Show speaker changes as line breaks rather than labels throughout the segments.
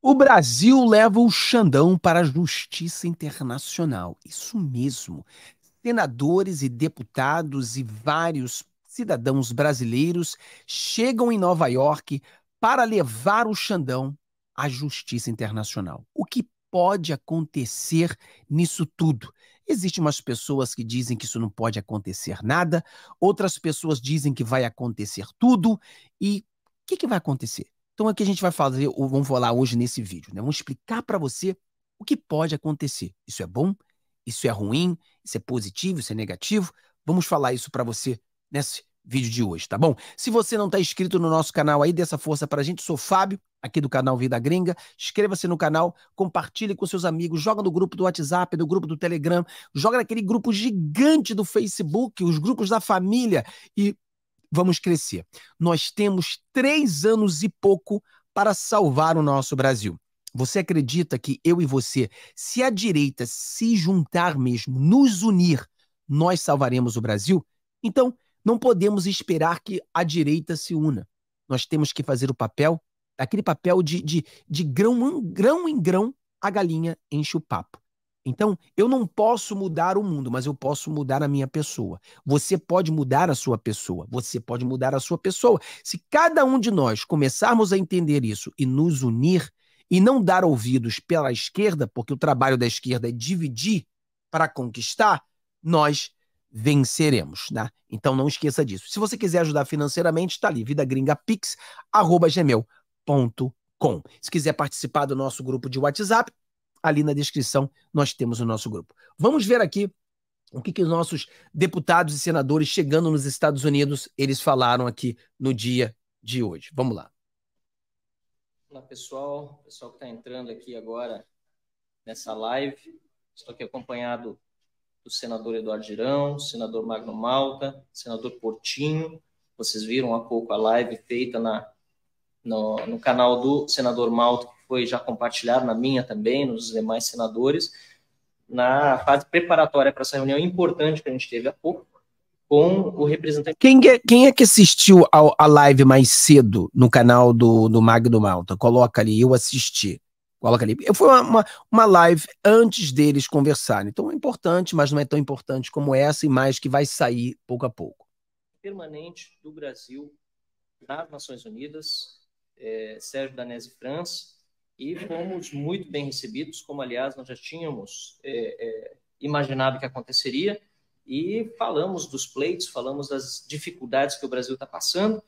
O Brasil leva o Xandão para a Justiça Internacional. Isso mesmo. Senadores e deputados e vários cidadãos brasileiros chegam em Nova York para levar o Xandão à Justiça Internacional. O que pode acontecer nisso tudo? Existem umas pessoas que dizem que isso não pode acontecer nada, outras pessoas dizem que vai acontecer tudo. E o que, que vai acontecer? Então aqui a gente vai fazer, ou vamos falar hoje nesse vídeo, né? Vamos explicar para você o que pode acontecer. Isso é bom? Isso é ruim? Isso é positivo? Isso é negativo? Vamos falar isso para você nesse vídeo de hoje, tá bom? Se você não está inscrito no nosso canal aí, dê essa força para a gente. Sou Fábio, aqui do canal Vida Gringa. Inscreva-se no canal, compartilhe com seus amigos, joga no grupo do WhatsApp, no grupo do Telegram, joga naquele grupo gigante do Facebook, os grupos da família e vamos crescer. Nós temos três anos e pouco para salvar o nosso Brasil. Você acredita que eu e você, se a direita se juntar mesmo, nos unir, nós salvaremos o Brasil? Então, não podemos esperar que a direita se una. Nós temos que fazer o papel, aquele papel de, de, de grão, grão em grão, a galinha enche o papo. Então, eu não posso mudar o mundo, mas eu posso mudar a minha pessoa. Você pode mudar a sua pessoa. Você pode mudar a sua pessoa. Se cada um de nós começarmos a entender isso e nos unir e não dar ouvidos pela esquerda, porque o trabalho da esquerda é dividir para conquistar, nós venceremos, né? Então não esqueça disso. Se você quiser ajudar financeiramente, está ali, vidagringapix.gmail.com. Se quiser participar do nosso grupo de WhatsApp, ali na descrição nós temos o nosso grupo. Vamos ver aqui o que, que os nossos deputados e senadores chegando nos Estados Unidos eles falaram aqui no dia de hoje. Vamos lá.
Olá, pessoal. Pessoal que está entrando aqui agora nessa live. Estou aqui acompanhado do senador Eduardo Girão, senador Magno Malta, senador Portinho. Vocês viram há pouco a live feita na, no, no canal do senador Malta, foi já compartilhado na minha também, nos demais senadores, na fase preparatória para essa reunião importante que a gente teve há pouco, com o representante.
Quem é, quem é que assistiu à live mais cedo no canal do, do Magno Malta? Coloca ali, eu assisti. Coloca ali. Foi uma, uma, uma live antes deles conversarem. Então é importante, mas não é tão importante como essa e mais que vai sair pouco a pouco.
Permanente do Brasil nas Nações Unidas, é, Sérgio Danese França, e fomos muito bem recebidos, como aliás nós já tínhamos é, é, imaginado que aconteceria, e falamos dos pleitos, falamos das dificuldades que o Brasil está passando.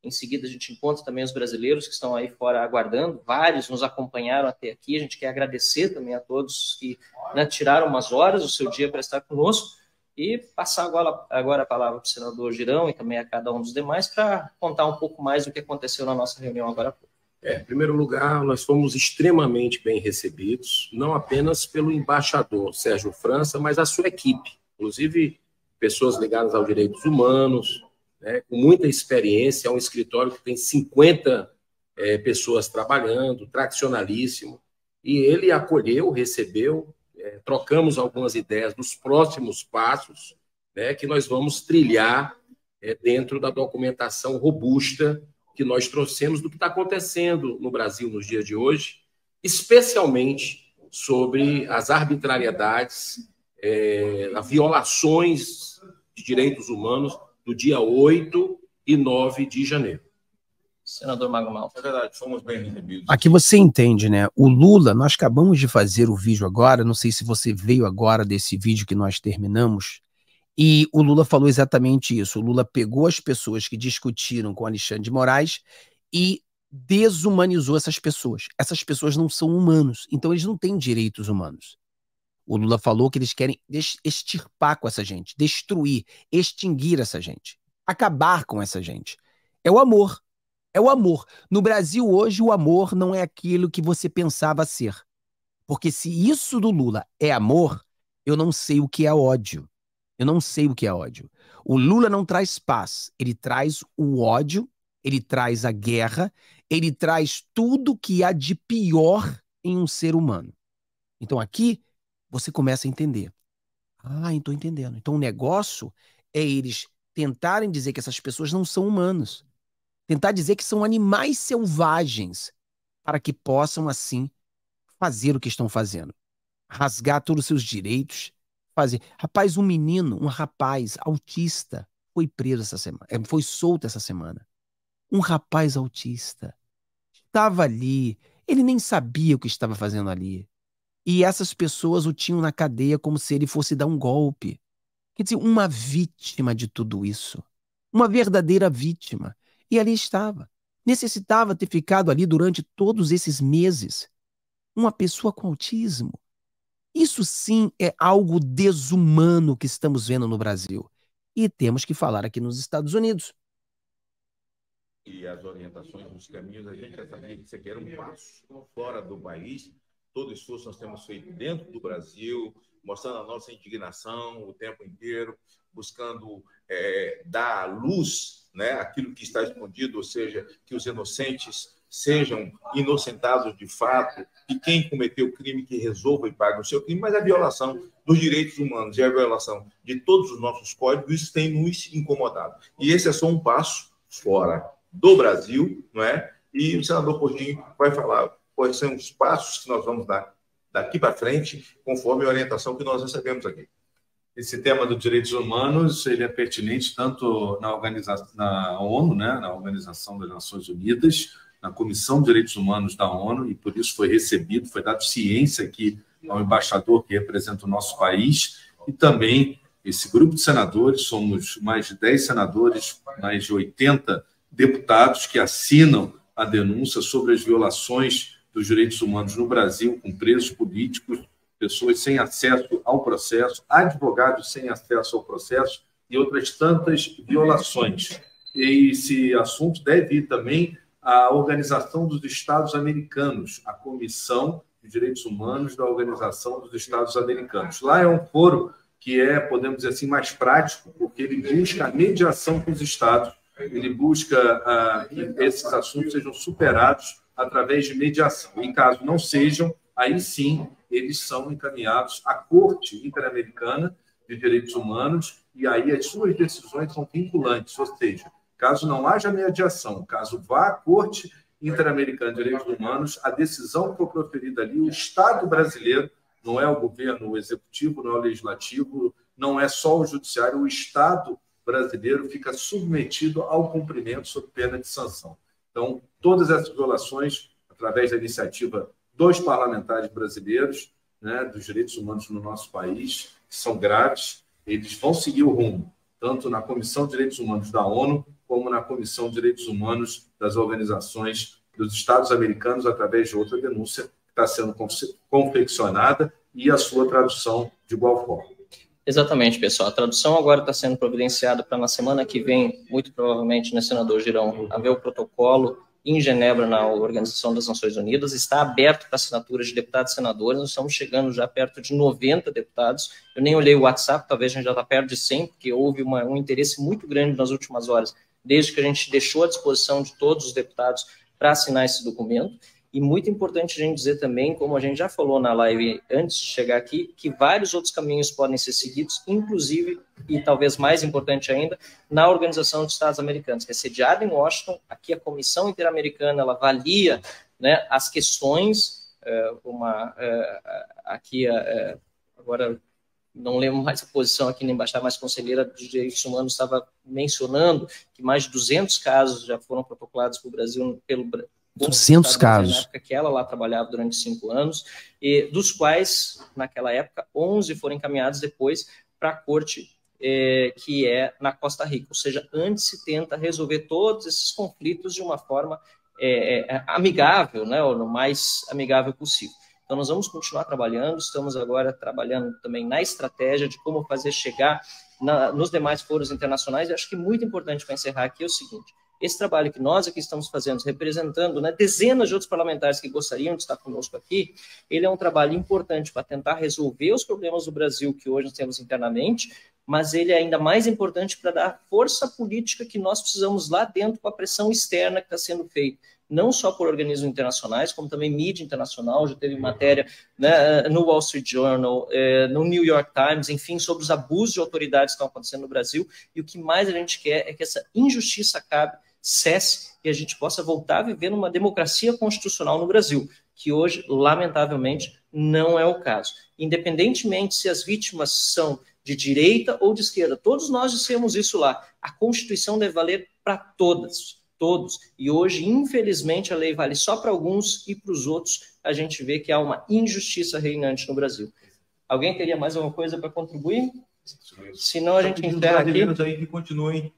Em seguida, a gente encontra também os brasileiros que estão aí fora aguardando, vários nos acompanharam até aqui. A gente quer agradecer também a todos que né, tiraram umas horas do seu dia para estar conosco e passar agora, agora a palavra para o senador Girão e também a cada um dos demais para contar um pouco mais do que aconteceu na nossa reunião agora há pouco. É, em primeiro lugar, nós
fomos extremamente bem recebidos, não apenas pelo embaixador Sérgio França, mas a sua equipe, inclusive pessoas ligadas aos direitos humanos, né, com muita experiência. É um escritório que tem 50 é, pessoas trabalhando, tradicionalíssimo, e ele acolheu, recebeu, é, trocamos algumas ideias dos próximos passos né, que nós vamos trilhar é, dentro da documentação robusta que nós trouxemos do que está acontecendo no Brasil nos dias de hoje, especialmente sobre as arbitrariedades, é, as violações de direitos humanos do dia 8 e 9 de janeiro. Senador Mago Malta. É verdade, fomos bem recebidos.
Aqui você entende, né? O Lula, nós acabamos de fazer o vídeo agora, não sei se você veio agora desse vídeo que nós terminamos, e o Lula falou exatamente isso. O Lula pegou as pessoas que discutiram com Alexandre de Moraes e desumanizou essas pessoas. Essas pessoas não são humanos, então eles não têm direitos humanos. O Lula falou que eles querem extirpar com essa gente, destruir, extinguir essa gente, acabar com essa gente. É o amor. É o amor. No Brasil hoje, o amor não é aquilo que você pensava ser. Porque se isso do Lula é amor, eu não sei o que é ódio. Eu não sei o que é ódio. O Lula não traz paz, ele traz o ódio, ele traz a guerra, ele traz tudo que há de pior em um ser humano. Então aqui você começa a entender. Ah, estou entendendo. Então o negócio é eles tentarem dizer que essas pessoas não são humanos. Tentar dizer que são animais selvagens para que possam, assim, fazer o que estão fazendo. Rasgar todos os seus direitos, fazer. Rapaz, um menino, um rapaz autista foi preso essa semana, é, foi solto essa semana. Um rapaz autista estava ali, ele nem sabia o que estava fazendo ali. E essas pessoas o tinham na cadeia como se ele fosse dar um golpe. Quer dizer, uma vítima de tudo isso. Uma verdadeira vítima. E ali estava. Necessitava ter ficado ali durante todos esses meses. Uma pessoa com autismo isso sim é algo desumano que estamos vendo no Brasil. E temos que falar aqui nos Estados Unidos.
E as orientações, os caminhos, a gente já sabia que isso aqui era um passo fora do país. Todo esforço nós temos feito dentro do Brasil, mostrando a nossa indignação o tempo inteiro, buscando é, dar à luz né, aquilo que está escondido, ou seja, que os inocentes sejam inocentados de fato e quem cometeu o crime que resolva e pague o seu crime, mas a é violação dos direitos humanos e a é violação de todos os nossos códigos isso tem nos incomodado. E esse é só um passo fora do Brasil, não é? E o senador Coutinho vai falar quais são os passos que nós vamos dar daqui para frente, conforme a orientação que nós recebemos aqui. Esse tema dos direitos humanos ele é pertinente tanto na, Organização na ONU, né, na Organização das Nações Unidas, na Comissão de Direitos Humanos da ONU, e por isso foi recebido, foi dado ciência aqui ao embaixador que representa o nosso país, e também esse grupo de senadores, somos mais de 10 senadores, mais de 80 deputados que assinam a denúncia sobre as violações dos direitos humanos no Brasil, com presos políticos, pessoas sem acesso ao processo, advogados sem acesso ao processo e outras tantas violações. E esse assunto deve ir também a Organização dos Estados Americanos, a Comissão de Direitos Humanos da Organização dos Estados Americanos. Lá é um foro que é, podemos dizer assim, mais prático, porque ele busca a mediação com os estados, ele busca uh, que esses assuntos sejam superados através de mediação. Em caso não sejam, aí sim eles são encaminhados à Corte Interamericana de Direitos Humanos e aí as suas decisões são vinculantes, ou seja, Caso não haja mediação, caso vá à Corte Interamericana de Direitos Humanos, a decisão que for proferida ali, o Estado brasileiro, não é o governo o executivo, não é o legislativo, não é só o judiciário, o Estado brasileiro fica submetido ao cumprimento sob pena de sanção. Então, todas essas violações, através da iniciativa dos parlamentares brasileiros, né, dos direitos humanos no nosso país, que são graves, eles vão seguir o rumo, tanto na Comissão de Direitos Humanos da ONU, como na Comissão de Direitos Humanos das Organizações dos Estados Americanos, através de outra denúncia que está sendo confeccionada e a sua tradução de igual forma.
Exatamente, pessoal. A tradução agora está sendo providenciada para na semana que vem, muito provavelmente, né, senador Girão, haver o protocolo em Genebra, na Organização das Nações Unidas, está aberto para assinaturas de deputados e senadores, nós estamos chegando já perto de 90 deputados, eu nem olhei o WhatsApp, talvez a gente já está perto de 100, porque houve uma, um interesse muito grande nas últimas horas desde que a gente deixou à disposição de todos os deputados para assinar esse documento. E muito importante a gente dizer também, como a gente já falou na live antes de chegar aqui, que vários outros caminhos podem ser seguidos, inclusive, e talvez mais importante ainda, na Organização dos Estados Americanos, que é sediada em Washington. Aqui a Comissão Interamericana ela avalia né, as questões, eh, uma, eh, aqui eh, agora não lembro mais a posição aqui nem baixar, mas a conselheira de direitos humanos estava mencionando que mais de 200 casos já foram protocolados para o Brasil pelo
200 casos. Na época
que ela lá trabalhava durante cinco anos, e dos quais, naquela época, 11 foram encaminhados depois para a corte, é, que é na Costa Rica. Ou seja, antes se tenta resolver todos esses conflitos de uma forma é, é, amigável, né, ou no mais amigável possível. Então, nós vamos continuar trabalhando, estamos agora trabalhando também na estratégia de como fazer chegar na, nos demais foros internacionais. E acho que é muito importante para encerrar aqui é o seguinte: esse trabalho que nós aqui estamos fazendo, representando né, dezenas de outros parlamentares que gostariam de estar conosco aqui, ele é um trabalho importante para tentar resolver os problemas do Brasil que hoje nós temos internamente, mas ele é ainda mais importante para dar força política que nós precisamos lá dentro com a pressão externa que está sendo feita não só por organismos internacionais, como também mídia internacional, já teve uhum. matéria né, no Wall Street Journal, eh, no New York Times, enfim, sobre os abusos de autoridades que estão acontecendo no Brasil, e o que mais a gente quer é que essa injustiça acabe, cesse, e a gente possa voltar a viver numa democracia constitucional no Brasil, que hoje, lamentavelmente, não é o caso. Independentemente se as vítimas são de direita ou de esquerda, todos nós dissemos isso lá, a Constituição deve valer para todas, todos. E hoje, infelizmente, a lei vale só para alguns e para os outros a gente vê que há uma injustiça reinante no Brasil. Alguém teria mais alguma coisa para contribuir?
Se não, a gente encerra aqui. Aí que continuem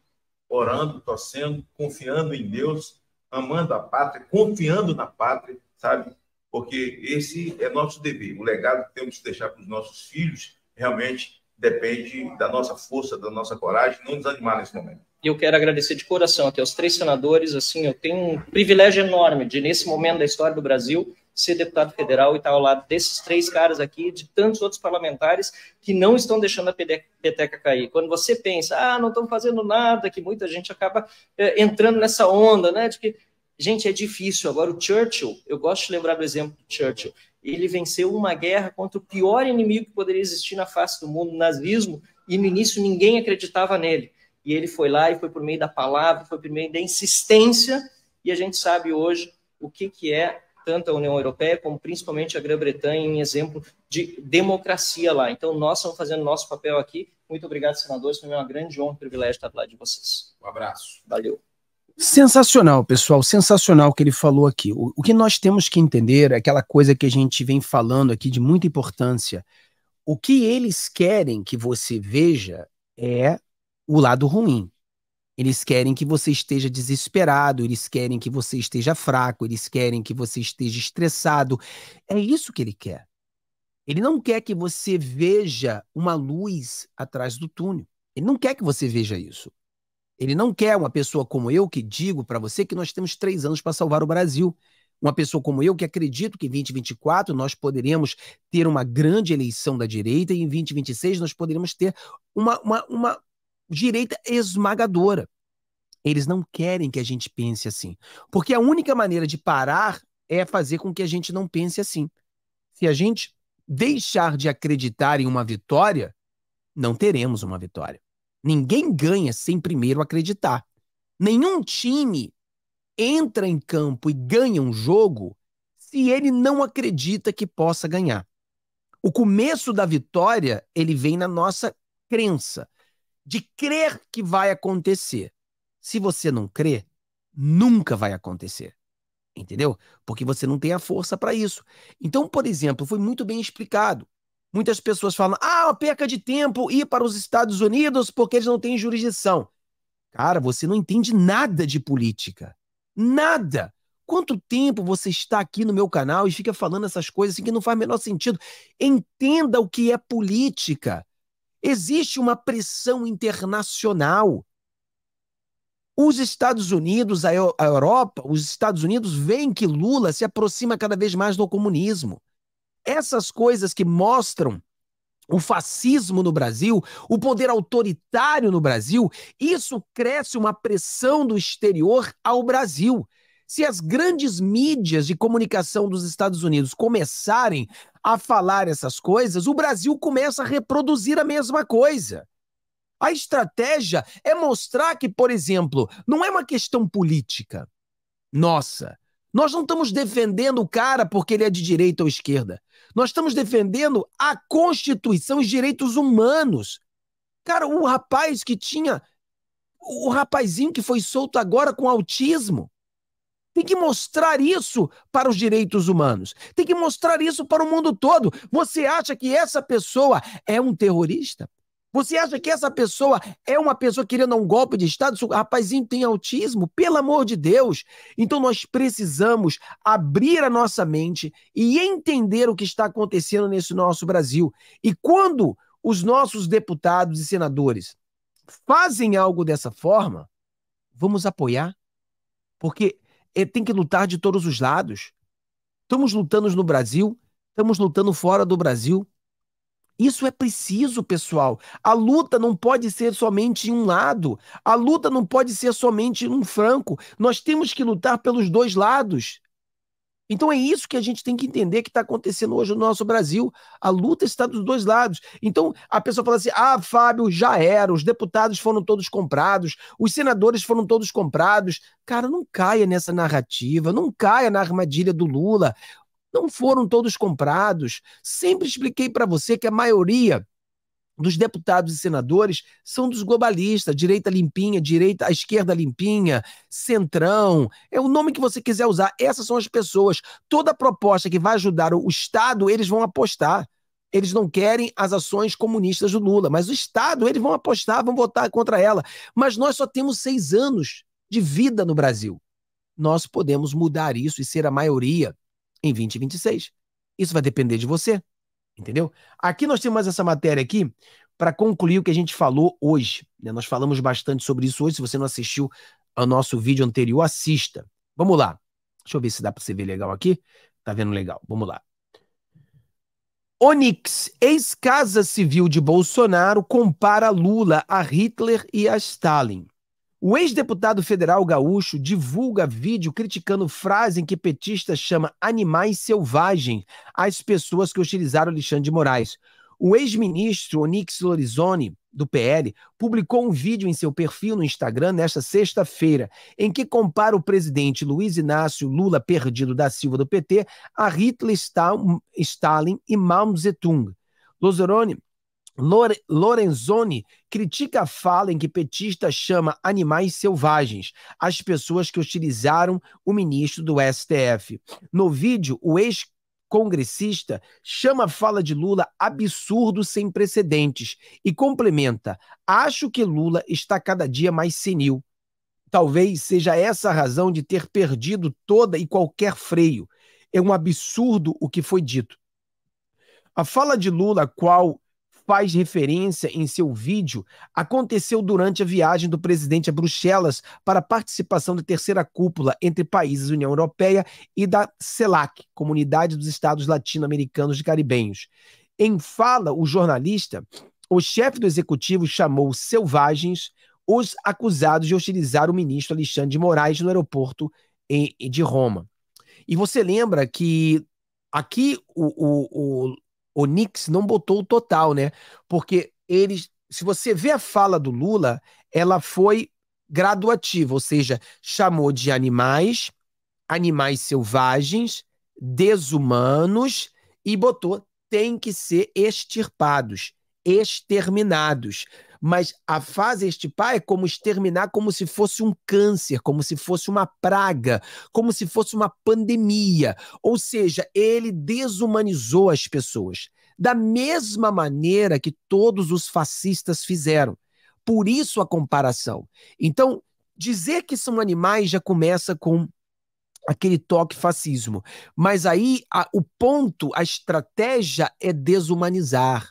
orando, torcendo, confiando em Deus, amando a pátria, confiando na pátria, sabe? Porque esse é nosso dever. O legado que temos que deixar para os nossos filhos realmente depende da nossa força, da nossa coragem, não desanimar nesse momento. E eu quero agradecer de coração
até os três senadores. Assim, eu tenho um privilégio enorme de, nesse momento da história do Brasil, ser deputado federal e estar ao lado desses três caras aqui, de tantos outros parlamentares que não estão deixando a peteca cair. Quando você pensa, ah, não estão fazendo nada, que muita gente acaba é, entrando nessa onda, né? De que, gente, é difícil. Agora, o Churchill, eu gosto de lembrar do exemplo do Churchill, ele venceu uma guerra contra o pior inimigo que poderia existir na face do mundo, o nazismo, e no início ninguém acreditava nele e ele foi lá e foi por meio da palavra, foi por meio da insistência, e a gente sabe hoje o que, que é tanto a União Europeia como principalmente a Grã-Bretanha em exemplo de democracia lá. Então, nós estamos fazendo nosso papel aqui. Muito obrigado, senadores. Foi uma grande honra e privilégio estar do lado de vocês. Um abraço. Valeu.
Sensacional, pessoal, sensacional o que ele falou aqui. O, o que nós temos que entender é aquela coisa que a gente vem falando aqui de muita importância. O que eles querem que você veja é o lado ruim. Eles querem que você esteja desesperado, eles querem que você esteja fraco, eles querem que você esteja estressado. É isso que ele quer. Ele não quer que você veja uma luz atrás do túnel. Ele não quer que você veja isso. Ele não quer uma pessoa como eu que digo para você que nós temos três anos para salvar o Brasil. Uma pessoa como eu que acredito que em 2024 nós poderemos ter uma grande eleição da direita e em 2026 nós poderemos ter uma, uma, uma direita esmagadora. Eles não querem que a gente pense assim. Porque a única maneira de parar é fazer com que a gente não pense assim. Se a gente deixar de acreditar em uma vitória, não teremos uma vitória. Ninguém ganha sem primeiro acreditar. Nenhum time entra em campo e ganha um jogo se ele não acredita que possa ganhar. O começo da vitória, ele vem na nossa crença de crer que vai acontecer. Se você não crer, nunca vai acontecer. Entendeu? Porque você não tem a força para isso. Então, por exemplo, foi muito bem explicado. Muitas pessoas falam: ah, perca de tempo ir para os Estados Unidos porque eles não têm jurisdição. Cara, você não entende nada de política. Nada. Quanto tempo você está aqui no meu canal e fica falando essas coisas assim que não faz o menor sentido? Entenda o que é política. Existe uma pressão internacional. Os Estados Unidos, a Europa, os Estados Unidos veem que Lula se aproxima cada vez mais do comunismo. Essas coisas que mostram o fascismo no Brasil, o poder autoritário no Brasil, isso cresce uma pressão do exterior ao Brasil. Se as grandes mídias de comunicação dos Estados Unidos começarem a falar essas coisas, o Brasil começa a reproduzir a mesma coisa. A estratégia é mostrar que, por exemplo, não é uma questão política. Nossa, nós não estamos defendendo o cara porque ele é de direita ou esquerda. Nós estamos defendendo a Constituição e os direitos humanos. Cara, o rapaz que tinha. O rapazinho que foi solto agora com autismo. Tem que mostrar isso para os direitos humanos. Tem que mostrar isso para o mundo todo. Você acha que essa pessoa é um terrorista? Você acha que essa pessoa é uma pessoa querendo um golpe de Estado? O rapazinho tem autismo? Pelo amor de Deus! Então nós precisamos abrir a nossa mente e entender o que está acontecendo nesse nosso Brasil. E quando os nossos deputados e senadores fazem algo dessa forma, vamos apoiar. Porque é, tem que lutar de todos os lados. Estamos lutando no Brasil, estamos lutando fora do Brasil. Isso é preciso, pessoal. A luta não pode ser somente em um lado. A luta não pode ser somente um franco. Nós temos que lutar pelos dois lados. Então é isso que a gente tem que entender que está acontecendo hoje no nosso Brasil. A luta está dos dois lados. Então a pessoa fala assim: ah, Fábio, já era, os deputados foram todos comprados, os senadores foram todos comprados. Cara, não caia nessa narrativa, não caia na armadilha do Lula. Não foram todos comprados. Sempre expliquei para você que a maioria dos deputados e senadores são dos globalistas, direita limpinha, direita, a esquerda limpinha, centrão, é o nome que você quiser usar. Essas são as pessoas. Toda proposta que vai ajudar o Estado, eles vão apostar. Eles não querem as ações comunistas do Lula, mas o Estado, eles vão apostar, vão votar contra ela. Mas nós só temos seis anos de vida no Brasil. Nós podemos mudar isso e ser a maioria em 2026. Isso vai depender de você entendeu? Aqui nós temos essa matéria aqui para concluir o que a gente falou hoje. Né? Nós falamos bastante sobre isso hoje. Se você não assistiu ao nosso vídeo anterior, assista. Vamos lá. Deixa eu ver se dá para você ver legal aqui. Tá vendo legal? Vamos lá. Onix, ex-casa civil de Bolsonaro, compara Lula a Hitler e a Stalin. O ex-deputado federal gaúcho divulga vídeo criticando frase em que petista chama animais selvagens às pessoas que hostilizaram Alexandre de Moraes. O ex-ministro Onix Lorenzoni, do PL, publicou um vídeo em seu perfil no Instagram nesta sexta-feira, em que compara o presidente Luiz Inácio Lula Perdido da Silva do PT a Hitler, Stalin e Mao Zedong. Lozeroni Lorenzoni critica a fala em que petista chama animais selvagens as pessoas que hostilizaram o ministro do STF. No vídeo, o ex congressista chama a fala de Lula absurdo sem precedentes e complementa: "Acho que Lula está cada dia mais senil. Talvez seja essa a razão de ter perdido toda e qualquer freio. É um absurdo o que foi dito." A fala de Lula, qual faz referência em seu vídeo aconteceu durante a viagem do presidente a Bruxelas para a participação da terceira cúpula entre países da União Europeia e da CELAC, Comunidade dos Estados Latino-Americanos e Caribenhos. Em fala, o jornalista, o chefe do executivo chamou selvagens os acusados de hostilizar o ministro Alexandre de Moraes no aeroporto de Roma. E você lembra que aqui o, o, o o Nix não botou o total, né? Porque eles, se você vê a fala do Lula, ela foi graduativa, ou seja, chamou de animais, animais selvagens, desumanos e botou tem que ser extirpados, exterminados. Mas a fase estipar é como exterminar como se fosse um câncer, como se fosse uma praga, como se fosse uma pandemia. Ou seja, ele desumanizou as pessoas. Da mesma maneira que todos os fascistas fizeram. Por isso a comparação. Então, dizer que são animais já começa com aquele toque fascismo. Mas aí a, o ponto, a estratégia é desumanizar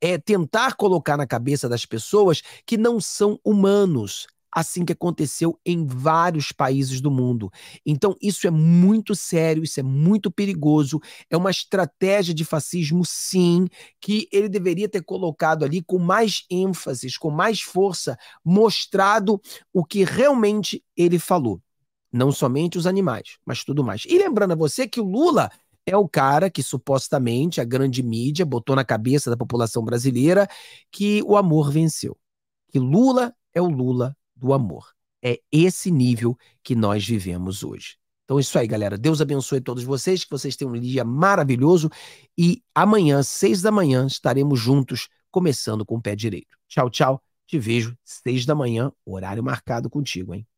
é, tentar colocar na cabeça das pessoas que não são humanos, assim que aconteceu em vários países do mundo. Então, isso é muito sério, isso é muito perigoso, é uma estratégia de fascismo, sim, que ele deveria ter colocado ali com mais ênfase, com mais força, mostrado o que realmente ele falou. Não somente os animais, mas tudo mais. E lembrando a você que o Lula é o cara que supostamente a grande mídia botou na cabeça da população brasileira que o amor venceu. Que Lula é o Lula do amor. É esse nível que nós vivemos hoje. Então é isso aí, galera. Deus abençoe todos vocês, que vocês tenham um dia maravilhoso e amanhã, seis da manhã, estaremos juntos, começando com o pé direito. Tchau, tchau. Te vejo seis da manhã, horário marcado contigo, hein?